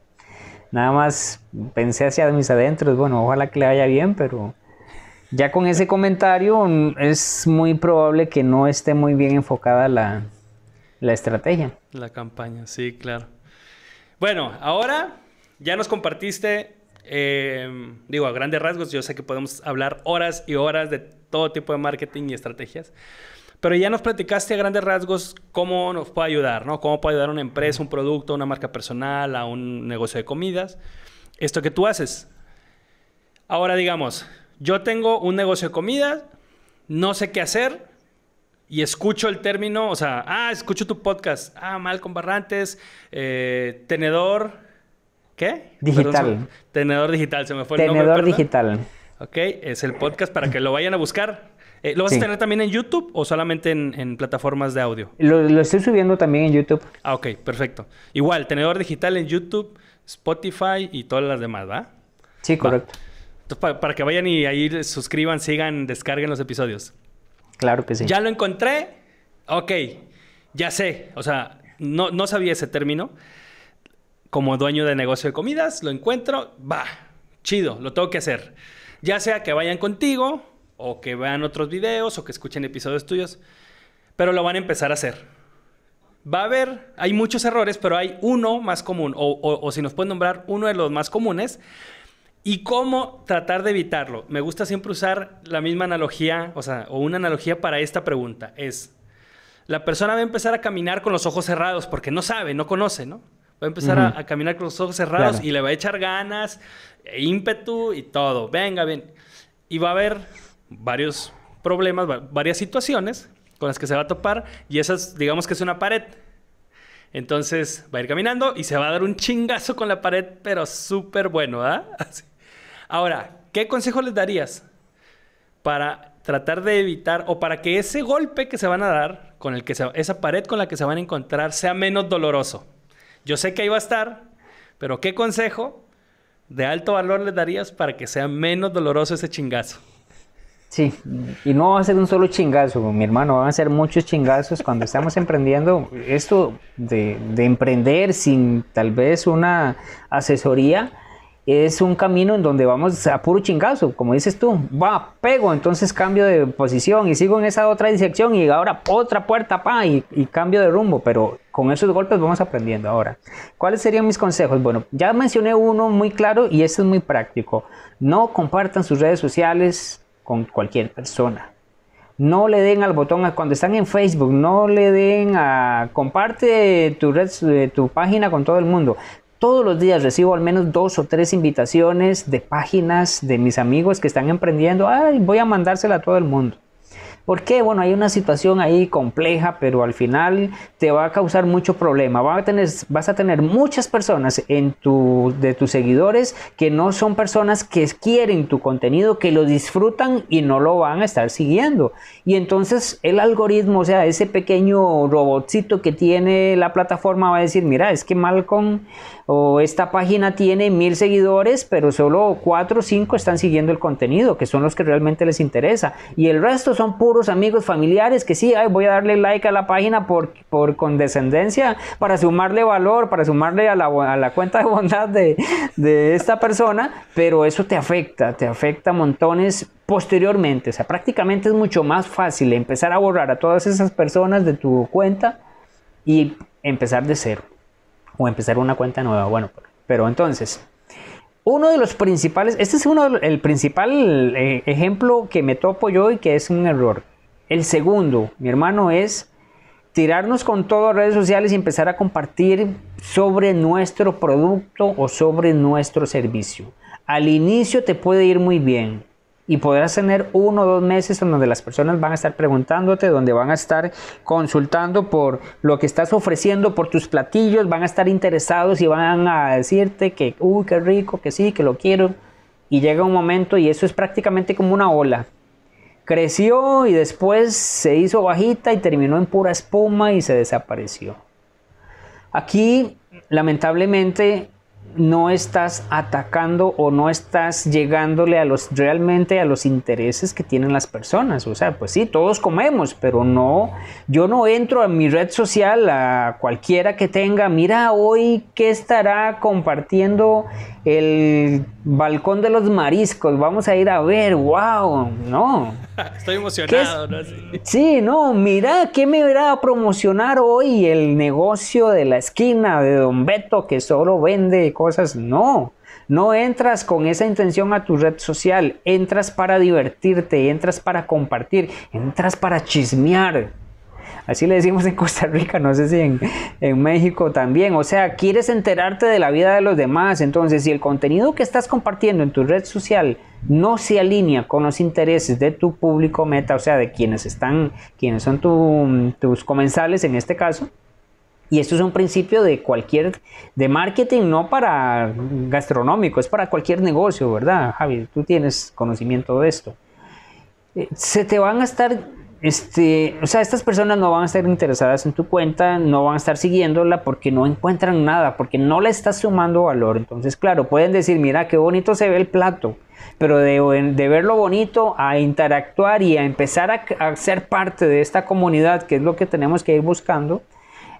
Nada más pensé hacia mis adentros, bueno, ojalá que le vaya bien, pero ya con ese comentario mm, es muy probable que no esté muy bien enfocada la, la estrategia. La campaña, sí, claro. Bueno, ahora ya nos compartiste, em, digo, a grandes rasgos, yo sé que podemos hablar horas y horas de todo tipo de marketing y estrategias. Pero ya nos platicaste a grandes rasgos cómo nos puede ayudar, ¿no? Cómo puede ayudar una empresa, un producto, una marca personal, a un negocio de comidas. Esto que tú haces. Ahora digamos, yo tengo un negocio de comidas, no sé qué hacer y escucho el término, o sea, ah, escucho tu podcast, ah, Malcom Barrantes, eh, tenedor, ¿qué? Digital. tenedor digital, se me fue el nombre. Tenedor digital. Ok, es el podcast para que lo vayan a buscar. Eh, ¿Lo vas a tener también en YouTube o solamente en, plataformas de audio? Lo, estoy subiendo también en YouTube. Ah, ok, perfecto. Igual, tenedor digital en YouTube, Spotify y todas las demás, ¿va? Sí, correcto. Entonces, para, que vayan y ahí suscriban, sigan, descarguen los episodios. Claro que sí. Ya lo encontré. Ok, ya sé. O sea, no, no sabía ese término. Como dueño de negocio de comidas, lo encuentro, va, chido, lo tengo que hacer. Ya sea que vayan contigo o que vean otros videos o que escuchen episodios tuyos, pero lo van a empezar a hacer. Va a haber, hay muchos errores, pero hay uno más común, o, si nos pueden nombrar uno de los más comunes, y cómo tratar de evitarlo. Me gusta siempre usar la misma analogía, o sea, o una analogía para esta pregunta. Es, la persona va a empezar a caminar con los ojos cerrados porque no sabe, no conoce, ¿no? Va a empezar a, caminar con los ojos cerrados y le va a echar ganas, e ímpetu y todo. Venga, ven. Y va a haber varios problemas, varias situaciones con las que se va a topar y esas, digamos que es una pared. Entonces va a ir caminando y se va a dar un chingazo con la pared, pero súper bueno, ¿ah? Ahora, ¿qué consejo les darías para tratar de evitar o para que ese golpe que se van a dar, con el que esa pared con la que se van a encontrar, sea menos doloroso? Yo sé que ahí va a estar, pero ¿qué consejo de alto valor les darías para que sea menos doloroso ese chingazo? Sí, y no va a ser un solo chingazo, mi hermano, van a ser muchos chingazos cuando estamos emprendiendo. Esto de, emprender sin tal vez una asesoría es un camino en donde vamos a puro chingazo, como dices tú, va, pego, entonces cambio de posición y sigo en esa otra dirección y ahora otra puerta, pa, y, y cambio de rumbo, pero con esos golpes vamos aprendiendo ahora. ¿Cuáles serían mis consejos? Bueno, ya mencioné uno muy claro y este es muy práctico. No compartan sus redes sociales con cualquier persona. No le den al botón cuando están en Facebook, no le den a comparte tu red, eh, tu página con todo el mundo. Todos los días recibo al menos dos o tres invitaciones de páginas de mis amigos que están emprendiendo. Ay, voy a mandársela a todo el mundo. ¿Por qué? bueno, hay una situación ahí compleja, pero al final te va a causar mucho problema. Vas a tener, vas a tener muchas personas en tu, de tus seguidores que no son personas que quieren tu contenido, que lo disfrutan y no lo van a estar siguiendo. Y entonces el algoritmo, o sea, ese pequeño robotcito que tiene la plataforma va a decir, mira, es que mal con o esta página tiene mil seguidores, pero solo cuatro o cinco están siguiendo el contenido, que son los que realmente les interesa. Y el resto son puros amigos familiares que sí, ay, voy a darle like a la página por, por condescendencia, para sumarle valor, para sumarle a la, cuenta de bondad de, de esta persona, pero eso te afecta, te afecta montones posteriormente. O sea, prácticamente es mucho más fácil empezar a borrar a todas esas personas de tu cuenta y empezar de cero o empezar una cuenta nueva. Bueno, pero entonces, uno de los principales, este es uno el principal eh, ejemplo que me topo yo y que es un error. El segundo, mi hermano, es tirarnos con todo a redes sociales y empezar a compartir sobre nuestro producto o sobre nuestro servicio. Al inicio te puede ir muy bien, y podrás tener uno o dos meses en donde las personas van a estar preguntándote, donde van a estar consultando por lo que estás ofreciendo, por tus platillos, van a estar interesados y van a decirte que, uy, qué rico, que sí, que lo quiero. Y llega un momento y eso es prácticamente como una ola. Creció y después se hizo bajita y terminó en pura espuma y se desapareció. Aquí, lamentablemente, no estás atacando o no estás llegándole a los realmente a los intereses que tienen las personas. O sea, pues sí, todos comemos, pero no, yo no entro a mi red social, a cualquiera que tenga, mira hoy qué estará compartiendo el Balcón de los Mariscos, vamos a ir a ver, wow, no. Estoy emocionado, ¿no? Sí. no, mira, ¿qué me va a promocionar hoy el negocio de la esquina de Don Beto que solo vende cosas? No, no entras con esa intención a tu red social, entras para divertirte, entras para compartir, entras para chismear. Así le decimos en Costa Rica, no sé si en, México también. O sea, quieres enterarte de la vida de los demás. Entonces, si el contenido que estás compartiendo en tu red social no se alinea con los intereses de tu público meta, o sea, de quienes están, quienes son tus comensales en este caso, y esto es un principio de cualquier, de marketing, no para gastronómico, es para cualquier negocio, ¿verdad, Javi? Tú tienes conocimiento de esto. Eh, se te van a estar este, o sea, estas personas no van a estar interesadas en tu cuenta, no van a estar siguiéndola porque no encuentran nada, porque no le estás sumando valor. Entonces, claro, pueden decir, mira, qué bonito se ve el plato, pero de, de ver lo bonito a interactuar y a empezar a, a, ser parte de esta comunidad, que es lo que tenemos que ir buscando,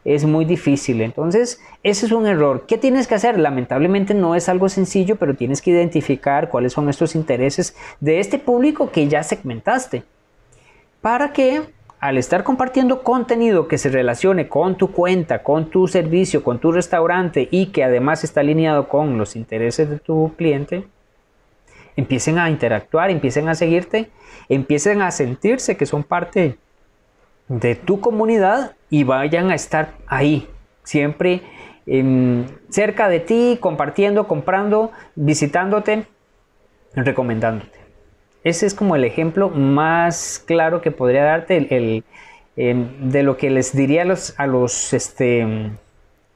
es muy difícil. Entonces, ese es un error. ¿Qué tienes que hacer? Lamentablemente no es algo sencillo, pero tienes que identificar cuáles son estos intereses de este público que ya segmentaste para que al estar compartiendo contenido que se relacione con tu cuenta, con tu servicio, con tu restaurante y que además está alineado con los intereses de tu cliente, empiecen a interactuar, empiecen a seguirte, empiecen a sentirse que son parte de tu comunidad y vayan a estar ahí, siempre em, cerca de ti, compartiendo, comprando, visitándote, recomendándote. Ese es como el ejemplo más claro que podría darte el, em, de lo que les diría a los, a los este,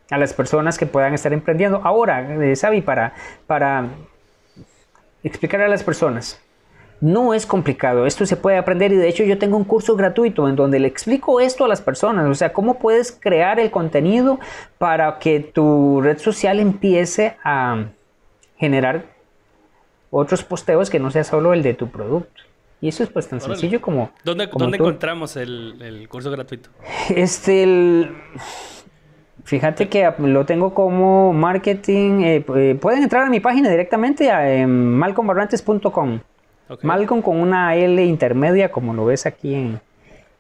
a las personas que puedan estar emprendiendo. Ahora, eh, para, para explicar a las personas, no es complicado, esto se puede aprender y de hecho yo tengo un curso gratuito en donde le explico esto a las personas, o sea, cómo puedes crear el contenido para que tu red social empiece a generar otros posteos que no sea solo el de tu producto. Y eso es pues tan sencillo como... ¿Dónde, encontramos el, curso gratuito? Este, Fíjate que lo tengo como marketing. Eh, eh, pueden entrar a mi página directamente a em, malcombarrantes.com. Okay. con una L intermedia, como lo ves aquí en,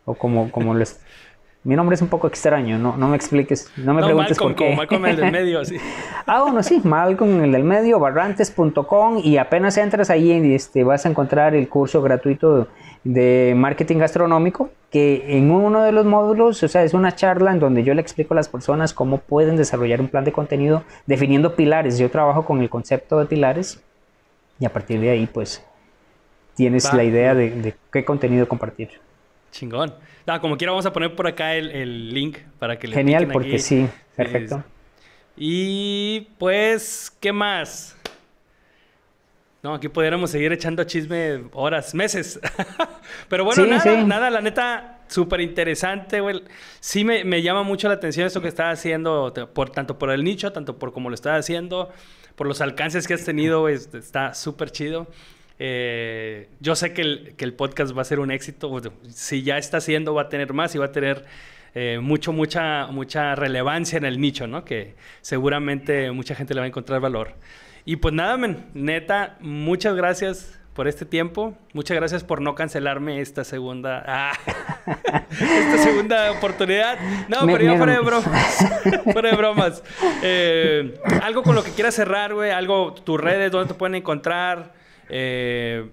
o como, como lo, Mi nombre es un poco extraño, no, no me expliques, no me preguntes Malcolm, por qué. Malcolm el del medio, sí. ah, bueno, sí, Malcolm el del medio, barrantes.com y apenas entras ahí este, vas a encontrar el curso gratuito de marketing gastronómico que en uno de los módulos, o sea, es una charla en donde yo le explico a las personas cómo pueden desarrollar un plan de contenido definiendo pilares. Yo trabajo con el concepto de pilares y a partir de ahí pues tienes la idea de qué contenido compartir. Chingón como quiera, vamos a poner por acá el, link para que le Genial, porque sí, perfecto. Y pues, ¿qué más? No, aquí pudiéramos seguir echando chisme horas, meses. Pero bueno, nada, nada, la neta, súper interesante, güey. Sí me, llama mucho la atención esto que estás haciendo, por, tanto por el nicho, tanto por cómo lo estás haciendo, por los alcances que has tenido, Está súper chido. Eh, yo sé que el, podcast va a ser un éxito, si ya está siendo, va a tener más y va a tener eh, mucho, mucha, mucha relevancia en el nicho, ¿no? Que seguramente mucha gente le va a encontrar valor. Y pues nada, neta, muchas gracias por este tiempo. Muchas gracias por no cancelarme esta segunda ah, esta segunda oportunidad. No, pero yo fuera de bromas. fuera eh, de bromas. algo con lo que quieras cerrar, güey. Algo, tus redes, dónde te pueden encontrar. Eh,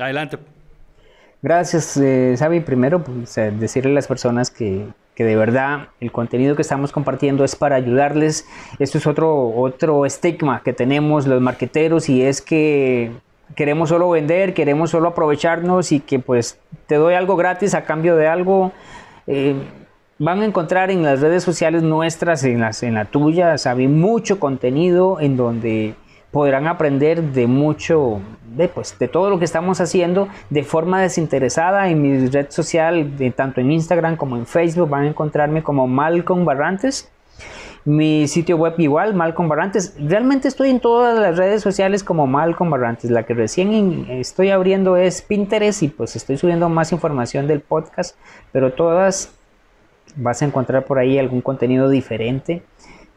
adelante. Gracias, eh, Primero, pues, decirle a las personas que, que de verdad el contenido que estamos compartiendo es para ayudarles. Esto es otro, otro estigma que tenemos los marqueteros y es que queremos solo vender, queremos solo aprovecharnos y que pues te doy algo gratis a cambio de algo. Eh, van a encontrar en las redes sociales nuestras, en, las, en la tuya, sabe, mucho contenido en donde podrán aprender de mucho, de, pues, de todo lo que estamos haciendo de forma desinteresada en mi red social, tanto en Instagram como en Facebook, van a encontrarme como Malcolm Barrantes. Mi sitio web igual, Malcolm Barrantes. Realmente estoy en todas las redes sociales como Malcolm Barrantes. La que recién estoy abriendo es Pinterest y pues estoy subiendo más información del podcast, pero todas vas a encontrar por ahí algún contenido diferente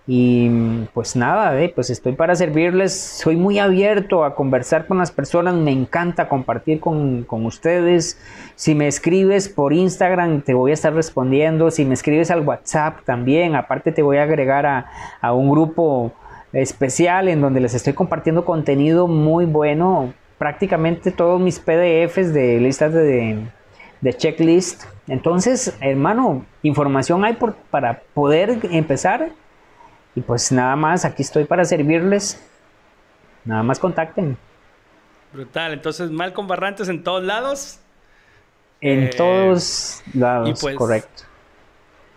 y pues nada, eh, pues estoy para servirles, soy muy abierto a conversar con las personas, me encanta compartir con, ustedes. Si me escribes por Instagram te voy a estar respondiendo, si me escribes al WhatsApp también, aparte te voy a agregar a, un grupo especial en donde les estoy compartiendo contenido muy bueno, prácticamente todos mis PDFs de listas de, checklist. Entonces, hermano, información hay por, para poder empezar y pues nada más, aquí estoy para servirles. Nada más contacten. Brutal, entonces mal con Barrantes en todos lados. En eh, todos lados, pues, correcto.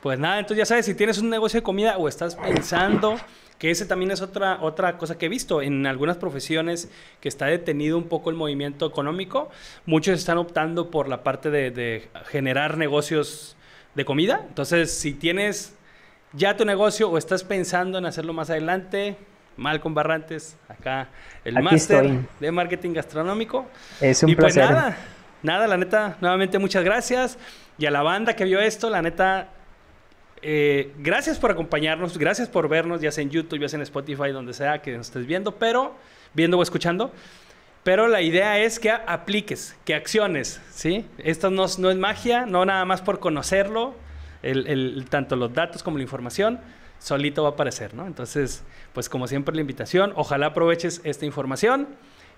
Pues nada, entonces ya sabes, si tienes un negocio de comida o estás pensando, que ese también es otra, otra cosa que he visto en algunas profesiones que está detenido un poco el movimiento económico, muchos están optando por la parte de, de generar negocios de comida. Entonces, si tienes ya tu negocio o estás pensando en hacerlo más adelante, Malcolm Barrantes, acá el máster de marketing gastronómico. Es un y Pues nada, nada, la neta, nuevamente muchas gracias. Y a la banda que vio esto, la neta, eh, gracias por acompañarnos, gracias por vernos, ya sea en YouTube, ya sea en Spotify, donde sea que nos estés viendo, pero viendo o escuchando. Pero la idea es que apliques, que acciones, ¿sí? Esto no, no es magia, no nada más por conocerlo, el, tanto los datos como la información solito va a aparecer, ¿no? Entonces, pues como siempre la invitación, ojalá aproveches esta información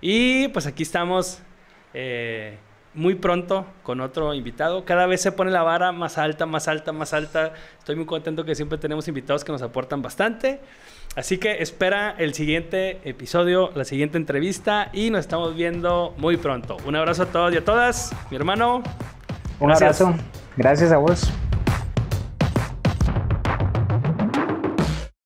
y pues aquí estamos eh, muy pronto con otro invitado. Cada vez se pone la vara más alta, más alta, más alta. Estoy muy contento que siempre tenemos invitados que nos aportan bastante. Así que espera el siguiente episodio, la siguiente entrevista y nos estamos viendo muy pronto. Un abrazo a todos y a todas. Mi hermano. Un abrazo. Gracias a vos.